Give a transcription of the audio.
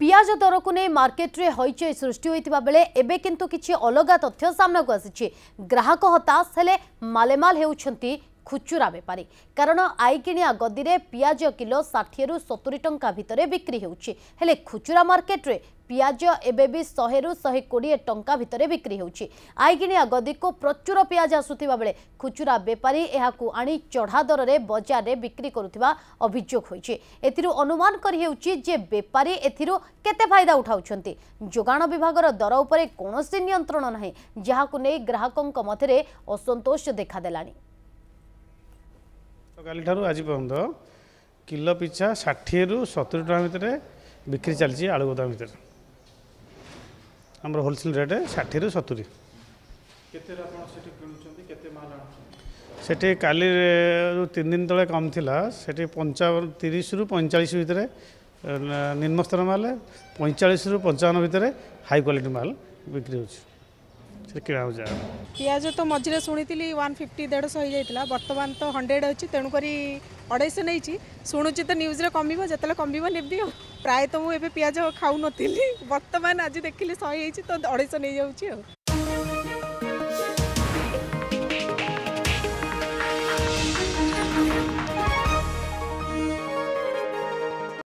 পিঁয়াজ দরকু নেই মার্কেটে হইচই সৃষ্টি হয়েছে বেড়ে এবে কিন্তু কিছু অলগা তথ্য সামনাকু আসিছে গ্রাহক হতাশ হলে মালেমাল হচ্ছেন খুচুরা বেপারী কারণ আইকিণিয়া গদি পিঁয়াজ কিলো ষাঠিয়ে সতুরি টঙ্কা ভিতরে বিক্রি হচ্ছে হলে খুচুরা মার্কেটে ପିଆଜ ଏବେ ବି ଶହେରୁ ଶହେ କୋଡ଼ିଏ ଟଙ୍କା ଭିତରେ ବିକ୍ରି ହେଉଛି ଆଇଗିଣିଆ ଗଦିକୁ ପ୍ରଚୁର ପିଆଜ ଆସୁଥିବା ବେଳେ ଖୁଚୁରା ବେପାରୀ ଏହାକୁ ଆଣି ଚଢ଼ା ଦରରେ ବଜାରରେ ବିକ୍ରି କରୁଥିବା ଅଭିଯୋଗ ହୋଇଛି ଏଥିରୁ ଅନୁମାନ କରିହେଉଛି ଯେ ବେପାରୀ ଏଥିରୁ କେତେ ଫାଇଦା ଉଠାଉଛନ୍ତି ଯୋଗାଣ ବିଭାଗର ଦର ଉପରେ କୌଣସି ନିୟନ୍ତ୍ରଣ ନାହିଁ ଯାହାକୁ ନେଇ ଗ୍ରାହକଙ୍କ ମଧ୍ୟରେ ଅସନ୍ତୋଷ ଦେଖାଦେଲାଣି ଗତକାଲିଠାରୁ ଆଜି ପର୍ଯ୍ୟନ୍ତ କିଲୋ ପିଛା ଷାଠିଏରୁ ସତୁରି ଟଙ୍କା ଭିତରେ ବିକ୍ରି ଚାଲିଛି ଆଳୁ ଗୋଦାମ ଭିତରେ ଆମର ହୋଲସେଲ୍ ରେଟ୍ ଷାଠିଏରୁ ସତୁରି ସେଠି କାଲି ଯେଉଁ ତିନି ଦିନ ତଳେ କମ୍ ଥିଲା ସେଠି ପଞ୍ଚାବନ ତିରିଶରୁ ପଇଁଚାଳିଶ ଭିତରେ ନିମ୍ନସ୍ତର ମାଲ ପଇଁଚାଳିଶରୁ ପଞ୍ଚାବନ ଭିତରେ ହାଇ କ୍ୱାଲିଟି ମାଲ ବିକ୍ରି ହେଉଛି ସେ କିଣା ହେଉଛି ପିଆଜ ତ ମଝିରେ ଶୁଣିଥିଲି ୱାନ୍ ଫିଫ୍ଟି ଦେଢ଼ଶହ ହେଇଯାଇଥିଲା ବର୍ତ୍ତମାନ ତ ହଣ୍ଡ୍ରେଡ଼ ଅଛି ତେଣୁକରି ଅଢ଼େଇଶହ ନେଇଛି ଶୁଣୁଛି ତ ନ୍ୟୁଜ୍ରେ କମିବ ଯେତେବେଳେ କମିବ ନେବି ଆଉ ପ୍ରାୟତଃ ମୁଁ ଏବେ ପିଆଜ ଖାଉନଥିଲି ବର୍ତ୍ତମାନ ଆଜି ଦେଖିଲି ଶହେ ହେଇଛି ତ ଅଢ଼େଇଶହ ନେଇଯାଉଛି ଆଉ